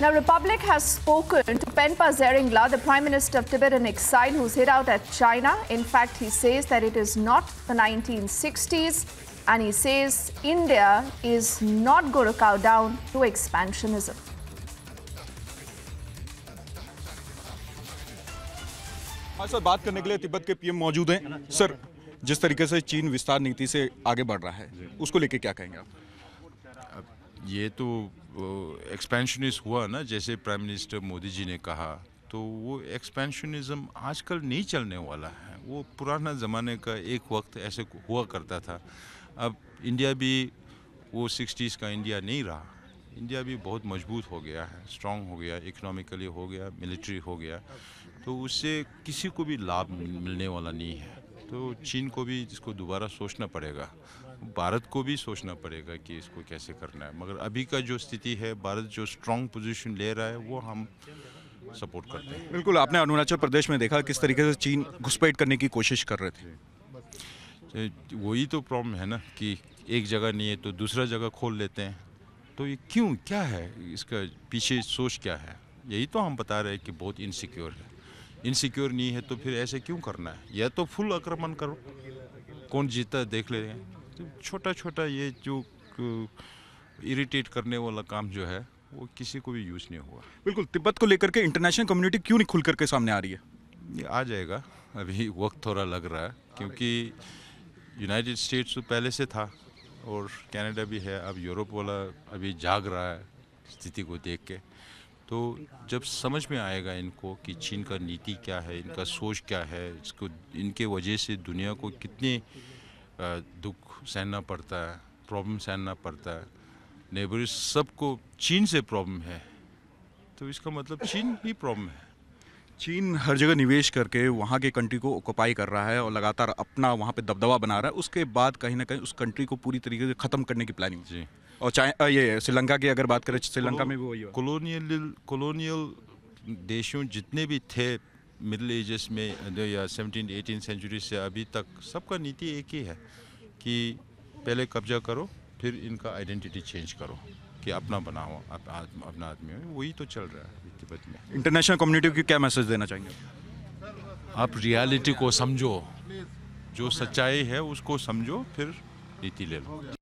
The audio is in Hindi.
Now, Republic has spoken to Penpa Zeringla, the Prime Minister of Tibet in exile, who's hid out at China. In fact, he says that it is not the 1960s, and he says India is not going to cow down to expansionism. हमारे बात करने के लिए तिब्बत के पीएम मौजूद हैं सर जिस तरीके से चीन विस्तार नीति से आगे बढ़ रहा है उसको लेके क्या कहेंगे आप ये तो एक्सपेंशनिस्ट हुआ ना जैसे प्राइम मिनिस्टर मोदी जी ने कहा तो वो एक्सपेंशनिज्म आजकल नहीं चलने वाला है वो पुराना ज़माने का एक वक्त ऐसे हुआ करता था अब इंडिया भी वो सिक्सटीज़ का इंडिया नहीं रहा इंडिया भी बहुत मजबूत हो गया है स्ट्रांग हो गया इकोनॉमिकली हो गया मिलिट्री हो गया तो उससे किसी को भी लाभ मिलने वाला नहीं है तो चीन को भी इसको दोबारा सोचना पड़ेगा भारत को भी सोचना पड़ेगा कि इसको कैसे करना है मगर अभी का जो स्थिति है भारत जो स्ट्रॉन्ग पोजीशन ले रहा है वो हम सपोर्ट करते हैं बिल्कुल आपने अरुणाचल प्रदेश में देखा किस तरीके से चीन घुसपैठ करने की कोशिश कर रहे थे तो वही तो प्रॉब्लम है ना कि एक जगह नहीं है तो दूसरा जगह खोल लेते हैं तो ये क्यों क्या है इसका पीछे सोच क्या है यही तो हम बता रहे हैं कि बहुत इनसिक्योर है इनसिक्योर नहीं है तो फिर ऐसे क्यों करना है यह तो फुल आक्रमण करो कौन जीता है देख ले तो छोटा छोटा ये जो इरिटेट करने वाला काम जो है वो किसी को भी यूज़ नहीं हुआ बिल्कुल तिब्बत को लेकर के इंटरनेशनल कम्युनिटी क्यों नहीं खुल करके सामने आ रही है ये आ जाएगा अभी वक्त थोड़ा लग रहा है क्योंकि यूनाइटेड स्टेट्स तो पहले से था और कनाडा भी है अब यूरोप वाला अभी जाग रहा है स्थिति को देख के तो जब समझ में आएगा इनको कि चीन का नीति क्या है इनका सोच क्या है इसको इनके वजह से दुनिया को कितने दुख सहना पड़ता है प्रॉब्लम सहना पड़ता है नेबर सबको चीन से प्रॉब्लम है तो इसका मतलब चीन ही प्रॉब्लम है चीन हर जगह निवेश करके वहाँ के कंट्री को ऑक्यूपाई कर रहा है और लगातार अपना वहाँ पे दबदबा बना रहा है उसके बाद कहीं ना कहीं उस कंट्री को पूरी तरीके से ख़त्म करने की प्लानिंग जी और ये श्रीलंका की अगर बात करें श्रीलंका में भी वही हुआ कॉलोनियल कॉलोनियल देशों जितने भी थे मिडिल एजेस में या सेवनटीन एटीन सेंचुरी से अभी तक सबका नीति एक ही है कि पहले कब्जा करो फिर इनका आइडेंटिटी चेंज करो कि अपना बनाओ आप आद, अपना आदमी हो वही तो चल रहा है तिब्बत में इंटरनेशनल कम्युनिटी को क्या मैसेज देना चाहेंगे आप रियलिटी को समझो जो सच्चाई है उसको समझो फिर नीति ले लो